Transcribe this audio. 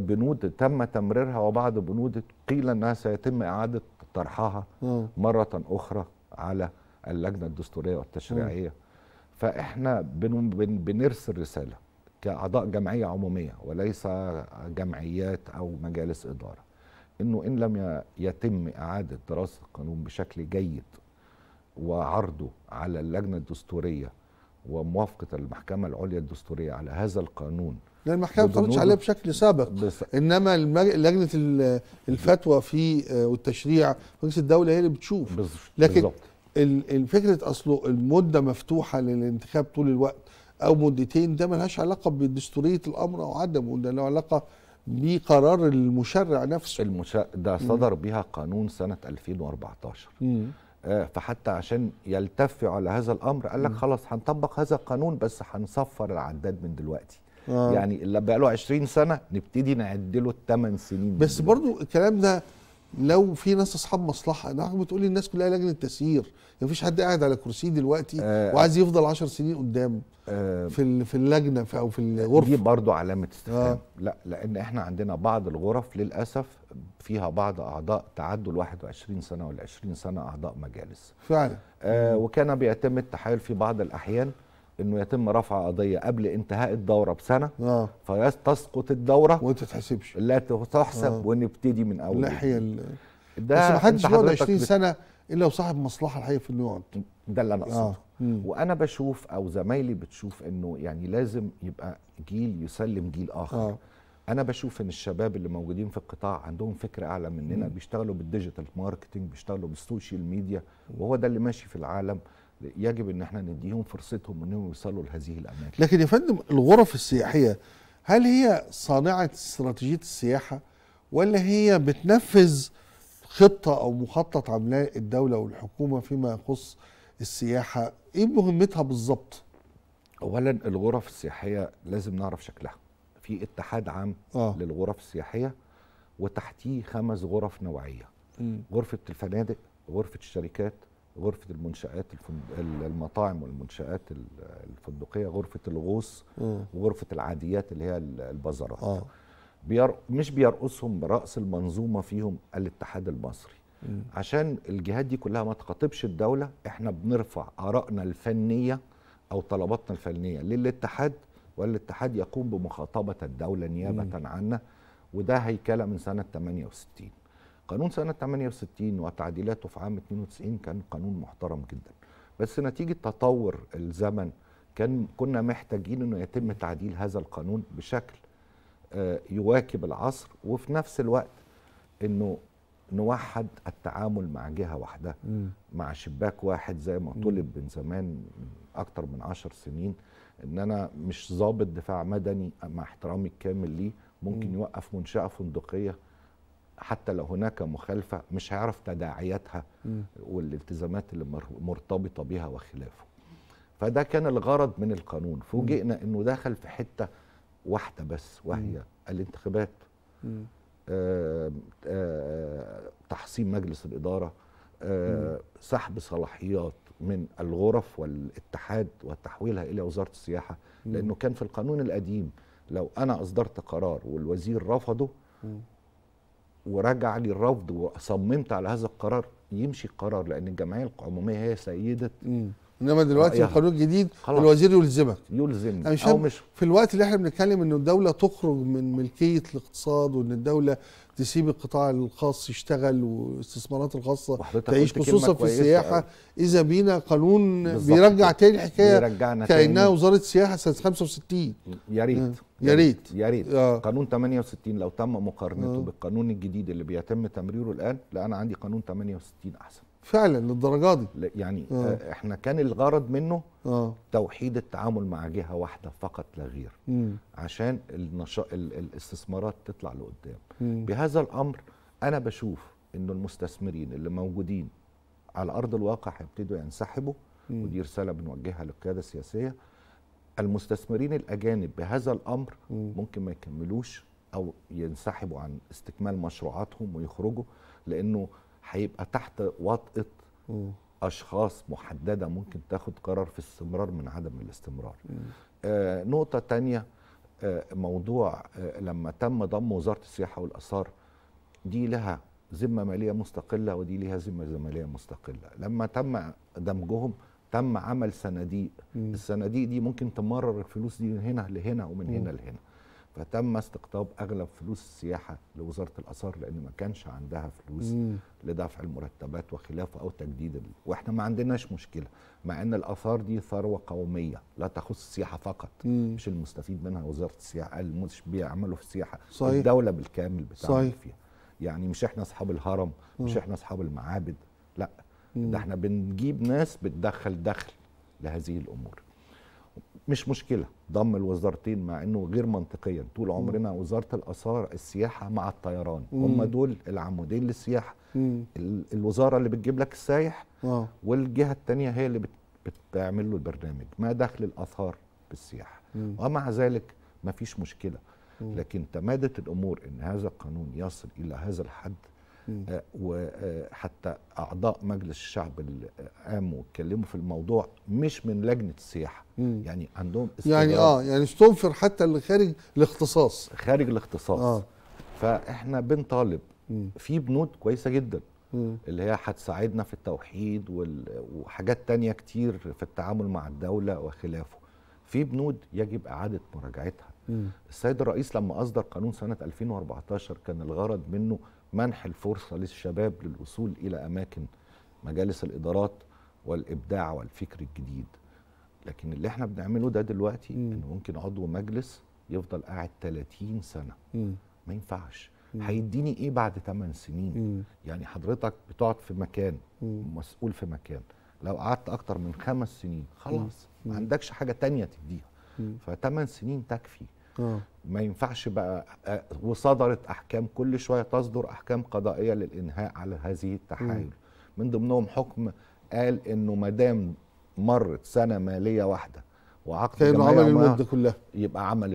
بنود تم تمريرها وبعض بنود قيل انها سيتم اعاده طرحها مره اخرى على اللجنه الدستوريه والتشريعيه فاحنا بن بن بنرسل رساله كاعضاء جمعيه عموميه وليس جمعيات او مجالس اداره انه ان لم يتم اعاده دراسه القانون بشكل جيد وعرضه على اللجنه الدستوريه وموافقه المحكمه العليا الدستوريه على هذا القانون لان المحكمه ما بتردش عليها بشكل سابق بس. انما لجنه الفتوى في آه، والتشريع مجلس الدوله هي اللي بتشوف بس. لكن الفكره اصله المده مفتوحه للانتخاب طول الوقت او مدتين ده ملهاش علاقه بدستوريه الامر او عدمه ده له علاقه بقرار المشرع نفسه المشا... ده صدر بها قانون سنه 2014 مم. آه، فحتى عشان يلتف على هذا الامر قال لك خلاص هنطبق هذا القانون بس هنصفر العداد من دلوقتي آه. يعني اللي بقى له 20 سنه نبتدي نعد له الثمان سنين بس برضو الكلام ده لو في ناس اصحاب مصلحه انا بتقول لي الناس كلها لجنه تسيير مفيش حد قاعد على كرسي دلوقتي آه وعايز يفضل 10 سنين قدام آه في في اللجنه في او في الغرفه دي برضو علامه استفهام آه لا لان احنا عندنا بعض الغرف للاسف فيها بعض اعضاء تعدوا ال 21 سنه وال 20 سنه اعضاء مجالس فعلا آه وكان بيتم التحايل في بعض الاحيان انه يتم رفع قضيه قبل انتهاء الدوره بسنه آه. فتسقط الدوره وانت تحسبش لا تحسب آه. ونبتدي من اول اللحيه ده بس ما حدش يقعد 20 سنه الا وصاحب مصلحه الحقيقه في انه يقعد ده اللي انا قصده آه. وانا بشوف او زمايلي بتشوف انه يعني لازم يبقى جيل يسلم جيل اخر آه. انا بشوف ان الشباب اللي موجودين في القطاع عندهم فكره اعلى مننا بيشتغلوا بالديجيتال ماركتنج بيشتغلوا بالسوشيال ميديا وهو ده اللي ماشي في العالم يجب ان احنا نديهم فرصتهم انهم يوصلوا لهذه الاماكن لكن يا فندم الغرف السياحيه هل هي صانعه استراتيجيه السياحه ولا هي بتنفذ خطه او مخطط عاملاه الدوله والحكومه فيما يخص السياحه ايه مهمتها بالظبط اولا الغرف السياحيه لازم نعرف شكلها في اتحاد عام آه. للغرف السياحيه وتحتيه خمس غرف نوعيه م. غرفه الفنادق غرفه الشركات غرفه المنشات المطاعم والمنشات الفندقيه غرفه الغوص وغرفه العاديات اللي هي البازارات آه. بير... مش بيرقصهم برأس المنظومه فيهم الاتحاد المصري م. عشان الجهات دي كلها ما تخاطبش الدوله احنا بنرفع ارائنا الفنيه او طلباتنا الفنيه للاتحاد والاتحاد يقوم بمخاطبه الدوله نيابه عنا وده هيكله من سنه 68 قانون سنة 68 وتعديلاته في عام 92 كان قانون محترم جدا بس نتيجة تطور الزمن كان كنا محتاجين انه يتم تعديل هذا القانون بشكل آه، يواكب العصر وفي نفس الوقت انه نوحد التعامل مع جهة واحدة م. مع شباك واحد زي ما طلب من زمان من أكتر من عشر سنين إن أنا مش ضابط دفاع مدني مع احترامي الكامل ليه ممكن م. يوقف منشأة فندقية حتى لو هناك مخالفة مش هيعرف تداعياتها والالتزامات اللي مرتبطة بها وخلافه فده كان الغرض من القانون فوجئنا انه دخل في حتة واحدة بس وهي الانتخابات آآ آآ تحصين مجلس الإدارة سحب صلاحيات من الغرف والاتحاد وتحويلها إلى وزارة السياحة لأنه كان في القانون القديم لو أنا أصدرت قرار والوزير رفضه ورجع لي الرفض وصممت على هذا القرار يمشي القرار لان الجمعيه العموميه هي سيده مم. انما دلوقتي رأيها. القانون الجديد الوزير يلزمك يلزمني أو مش في الوقت اللي احنا بنتكلم ان الدوله تخرج من ملكيه الاقتصاد وان الدوله تسيب القطاع الخاص يشتغل والاستثمارات الخاصه تعيش خصوصا في السياحه اذا بينا قانون بيرجع تاني حكاية كانها وزاره السياحه سنه 65 يا آه. ريت يا ريت يا آه. ريت قانون 68 لو تم مقارنته آه. بالقانون الجديد اللي بيتم تمريره الان لا انا عندي قانون 68 احسن فعلا للدرجه دي يعني آه. آه. احنا كان الغرض منه أوه. توحيد التعامل مع جهه واحده فقط لا غير مم. عشان النشا... الاستثمارات تطلع لقدام مم. بهذا الامر انا بشوف ان المستثمرين اللي موجودين على ارض الواقع هيبتدوا ينسحبوا مم. ودي رساله بنوجهها للقياده السياسيه المستثمرين الاجانب بهذا الامر مم. ممكن ما يكملوش او ينسحبوا عن استكمال مشروعاتهم ويخرجوا لانه هيبقى تحت وطئه اشخاص محدده ممكن تاخد قرار في الاستمرار من عدم الاستمرار آه نقطه تانية آه موضوع آه لما تم ضم وزاره السياحه والاثار دي لها ذمه ماليه مستقله ودي لها ذمه ماليه مستقله لما تم دمجهم تم عمل صناديق الصناديق دي ممكن تمرر الفلوس دي من هنا لهنا ومن هنا لهنا فتم استقطاب اغلب فلوس السياحه لوزاره الاثار لان ما كانش عندها فلوس مم. لدفع المرتبات وخلافه او تجديد ال... واحنا ما عندناش مشكله مع ان الاثار دي ثروه قوميه لا تخص السياحه فقط مم. مش المستفيد منها وزاره السياحه مش بيعملوا في السياحه صحيح. الدوله بالكامل بتعمل فيها يعني مش احنا اصحاب الهرم مم. مش احنا اصحاب المعابد لا مم. ده احنا بنجيب ناس بتدخل دخل لهذه الامور مش مشكله ضم الوزارتين مع انه غير منطقيا طول عمرنا وزاره الاثار السياحه مع الطيران هم دول العمودين للسياحه الوزاره اللي بتجيب لك السايح آه. والجهه الثانيه هي اللي بت... بتعمل له البرنامج ما دخل الاثار بالسياحه ومع آه، ذلك ما فيش مشكله لكن تمادت الامور ان هذا القانون يصل الى هذا الحد آه، وحتى آه، اعضاء مجلس الشعب اللي آه، قاموا واتكلموا في الموضوع مش من لجنه السياحه مم. يعني عندهم يعني اه يعني استنفر حتى اللي خارج الاختصاص خارج الاختصاص آه. فاحنا بنطالب في بنود كويسه جدا مم. اللي هي هتساعدنا في التوحيد وحاجات تانية كتير في التعامل مع الدولة وخلافه في بنود يجب اعاده مراجعتها مم. السيد الرئيس لما اصدر قانون سنه 2014 كان الغرض منه منح الفرصه للشباب للوصول الى اماكن مجالس الادارات والابداع والفكر الجديد لكن اللي احنا بنعمله ده دلوقتي مم. انه ممكن عضو مجلس يفضل قاعد 30 سنه مم. ما ينفعش هيديني ايه بعد 8 سنين مم. يعني حضرتك بتقعد في مكان مم. مسؤول في مكان لو قعدت اكتر من خمس سنين خلاص ما عندكش حاجه تانية تديها فثمان سنين تكفي أوه. ما ينفعش بقى آه، وصدرت احكام كل شويه تصدر احكام قضائيه للانهاء على هذه التحايل من ضمنهم حكم قال انه ما دام مرت سنه ماليه واحده وعقد عمل المده كلها يبقى عمل